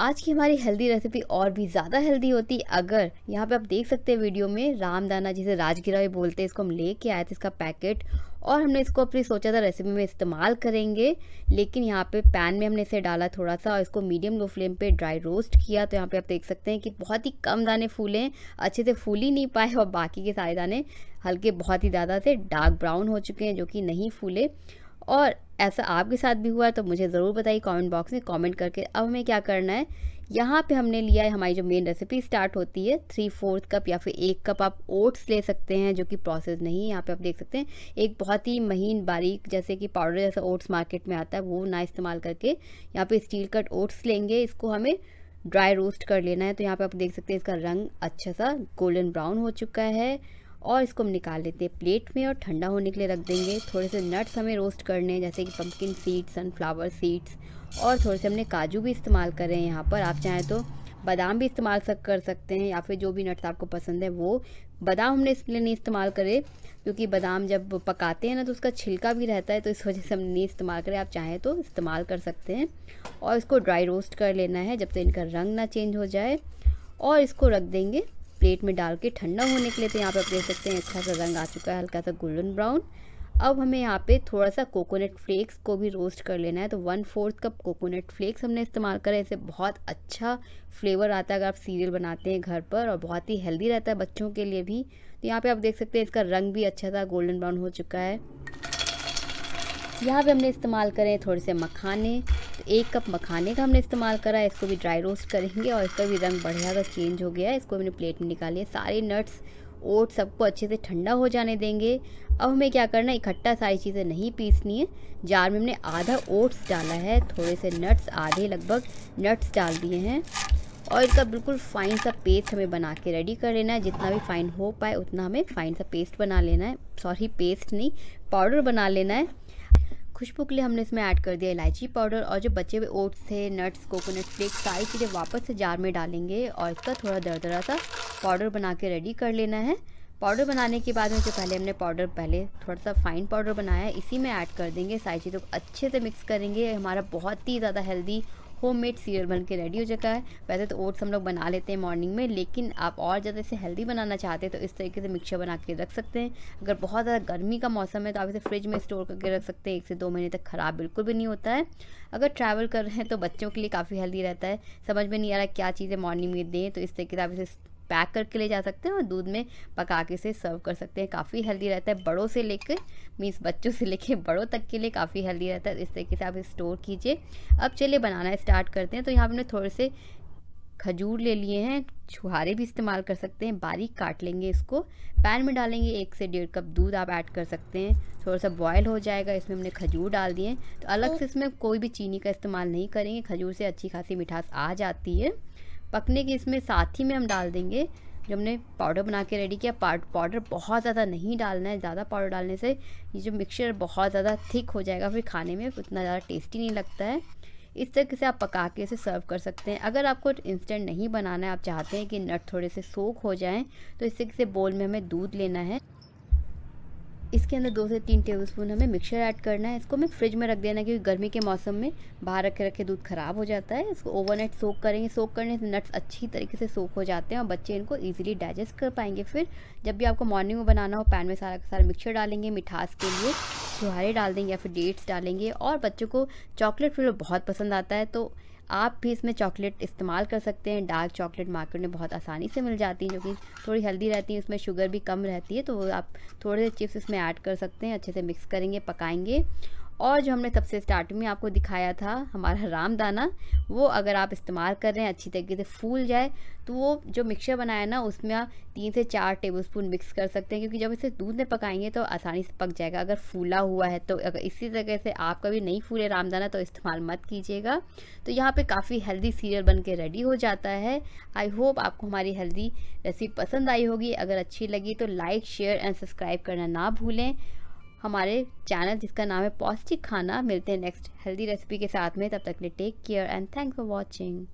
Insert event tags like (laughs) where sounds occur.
आज की हमारी हेल्दी रेसिपी और भी ज़्यादा हेल्दी होती अगर यहाँ पे आप देख सकते हैं वीडियो में रामदाना जिसे राजगिरा भी बोलते हैं इसको हम लेके आए थे इसका पैकेट और हमने इसको अपनी सोचा था रेसिपी में इस्तेमाल करेंगे लेकिन यहाँ पे पैन में हमने इसे डाला थोड़ा सा और इसको मीडियम लो फ्लेम पे ड्राई रोस्ट किया तो यहाँ पे आप देख सकते हैं कि बहुत ही कम दाने फूले अच्छे से फूल ही नहीं पाए और बाकी के सारे दाने हल्के बहुत ही ज़्यादा से डार्क ब्राउन हो चुके हैं जो कि नहीं फूले और ऐसा आपके साथ भी हुआ है तो मुझे ज़रूर बताइए कमेंट बॉक्स में कमेंट करके अब हमें क्या करना है यहाँ पे हमने लिया है हमारी जो मेन रेसिपी स्टार्ट होती है थ्री फोर्थ कप या फिर एक कप आप ओट्स ले सकते हैं जो कि प्रोसेस नहीं है यहाँ पे आप देख सकते हैं एक बहुत ही महीन बारीक जैसे कि पाउडर जैसा ओट्स मार्केट में आता है वो ना इस्तेमाल करके यहाँ पर स्टील कट ओट्स लेंगे इसको हमें ड्राई रोस्ट कर लेना है तो यहाँ पर आप देख सकते हैं इसका रंग अच्छा सा गोल्डन ब्राउन हो चुका है और इसको हम निकाल लेते हैं प्लेट में और ठंडा होने के लिए रख देंगे थोड़े से नट्स हमें रोस्ट करने हैं जैसे कि पम्पकिन सीड्स सनफ्लावर सीड्स और थोड़े से हमने काजू भी इस्तेमाल कर रहे हैं यहाँ पर आप चाहें तो बादाम भी इस्तेमाल कर सकते हैं या फिर जो भी नट्स आपको पसंद है वो बादाम हमने इसलिए नहीं इस्तेमाल करे क्योंकि बादाम जब पकाते हैं ना तो उसका छिलका भी रहता है तो इस वजह से हम नहीं इस्तेमाल करें आप चाहें तो इस्तेमाल कर सकते हैं और इसको ड्राई रोस्ट कर लेना है जब तक इनका रंग ना चेंज हो जाए और इसको रख देंगे प्लेट में डाल के ठंडा होने के लिए तो यहाँ पर आप देख सकते हैं अच्छा सा रंग आ चुका है हल्का सा गोल्डन ब्राउन अब हमें यहाँ पे थोड़ा सा कोकोनट फ्लेक्स को भी रोस्ट कर लेना है तो one fourth cup coconut flakes हमने इस्तेमाल करा है इससे बहुत अच्छा फ्लेवर आता है अगर आप सीरियल बनाते हैं घर पर और बहुत ही हेल्दी रहता है बच्चों के लिए भी तो यहाँ पे आप देख सकते हैं इसका रंग भी अच्छा सा गोल्डन ब्राउन हो चुका है यहाँ पर हमने इस्तेमाल करें थोड़े से मखाने एक कप मखाने का हमने इस्तेमाल करा है इसको भी ड्राई रोस्ट करेंगे और इसका भी रंग बढ़िया का चेंज हो गया है इसको मैंने प्लेट में निकाली है सारे नट्स ओट सबको अच्छे से ठंडा हो जाने देंगे अब हमें क्या करना है इकट्ठा सारी चीज़ें नहीं पीसनी है जार में हमने आधा ओट्स डाला है थोड़े से नट्स आधे लगभग नट्स डाल दिए हैं और इसका बिल्कुल फाइन सा पेस्ट हमें बना के रेडी कर लेना है जितना भी फाइन हो पाए उतना हमें फाइन सा पेस्ट बना लेना है सॉरी पेस्ट नहीं पाउडर बना लेना है खुशबू के लिए हमने इसमें ऐड कर दिया इलायची पाउडर और जो बचे हुए ओट्स थे नट्स कोकोनट फ्लेक्स सारी चीज़ें वापस से जार में डालेंगे और इसका थोड़ा दरदरा सा पाउडर बना के रेडी कर लेना है पाउडर बनाने के बाद में जो पहले हमने पाउडर पहले थोड़ा सा फाइन पाउडर बनाया इसी में ऐड कर देंगे सारी चीज़ों को अच्छे से मिक्स करेंगे हमारा बहुत ही ज़्यादा हेल्दी होममेड सीरियल बन के रेडी हो जाता है वैसे तो ओट्स हम लोग बना लेते हैं मॉर्निंग में लेकिन आप और ज़्यादा इसे हेल्दी बनाना चाहते हैं तो इस तरीके से मिक्सर बना के रख सकते हैं अगर बहुत ज़्यादा गर्मी का मौसम है तो आप इसे फ्रिज में स्टोर करके रख सकते हैं एक से दो महीने तक ख़राब बिल्कुल भी नहीं होता है अगर ट्रैवल कर रहे हैं तो बच्चों के लिए काफ़ी हेल्दी रहता है समझ में नहीं आ रहा क्या चीज़ें मॉर्निंग में दें तो इस तरीके से आप इसे पैक करके ले जा सकते हैं और दूध में पका के इसे सर्व कर सकते हैं काफ़ी हेल्दी रहता है बड़ों से लेकर मीन्स बच्चों से लेकर (laughs) बड़ों तक के लिए काफ़ी हेल्दी रहता है इस तरीके से आप स्टोर कीजिए अब चलिए बनाना स्टार्ट करते हैं तो यहाँ हमने थोड़े से खजूर ले लिए हैं छुहारे भी इस्तेमाल कर सकते हैं बारीक काट लेंगे इसको पैन में डालेंगे एक से डेढ़ कप दूध आप ऐड कर सकते हैं थोड़ा सा बॉयल हो जाएगा इसमें हमने खजूर डाल दिए तो अलग से इसमें कोई भी चीनी का इस्तेमाल नहीं करेंगे खजूर से अच्छी खासी मिठास आ जाती है पकने के इसमें साथ ही में हम डाल देंगे जो हमने पाउडर बना के रेडी किया पाउडर बहुत ज़्यादा नहीं डालना है ज़्यादा पाउडर डालने से ये जो मिक्सचर बहुत ज़्यादा थिक हो जाएगा फिर खाने में उतना ज़्यादा टेस्टी नहीं लगता है इस तरीके से आप पका के इसे सर्व कर सकते हैं अगर आपको इंस्टेंट नहीं बनाना है आप चाहते हैं कि नट थोड़े से सोख हो जाएँ तो इस तरीके से बोल में हमें दूध लेना है इसके अंदर दो से तीन टेबल स्पून हमें मिक्सचर ऐड करना है इसको हमें फ्रिज में रख देना क्योंकि गर्मी के मौसम में बाहर रखे रखे दूध ख़राब हो जाता है इसको ओवरनाइट सोक करेंगे सोक करने से नट्स अच्छी तरीके से सोक हो जाते हैं और बच्चे इनको ईजिली डाइजेस्ट कर पाएंगे फिर जब भी आपको मॉर्निंग में बनाना हो पैन में सारा का सारा मिक्सचर डालेंगे मिठास के लिए छुहारे डाल देंगे या फिर डेट्स डालेंगे और बच्चों को चॉकलेट फ्लेवर बहुत पसंद आता है तो आप भी इसमें चॉकलेट इस्तेमाल कर सकते हैं डार्क चॉकलेट मार्केट में बहुत आसानी से मिल जाती है जो कि थोड़ी हेल्दी रहती है उसमें शुगर भी कम रहती है तो आप थोड़े से चिप्स इसमें ऐड कर सकते हैं अच्छे से मिक्स करेंगे पकाएंगे और जो हमने सबसे स्टार्टिंग में आपको दिखाया था हमारा रामदाना वो अगर आप इस्तेमाल कर रहे हैं अच्छी तरीके से फूल जाए तो वो जो मिक्सचर बनाया ना उसमें आप तीन से चार टेबलस्पून मिक्स कर सकते हैं क्योंकि जब इसे दूध में पकाएंगे तो आसानी से पक जाएगा अगर फूला हुआ है तो अगर इसी तरह से आप कभी नहीं फूले रामदाना तो इस्तेमाल मत कीजिएगा तो यहाँ पर काफ़ी हेल्दी सीरियल बन के रेडी हो जाता है आई होप आपको हमारी हेल्दी रेसिपी पसंद आई होगी अगर अच्छी लगी तो लाइक शेयर एंड सब्सक्राइब करना ना भूलें हमारे चैनल जिसका नाम है पौष्टिक खाना मिलते हैं नेक्स्ट हेल्दी रेसिपी के साथ में तब तक के लिए take care and thanks for watching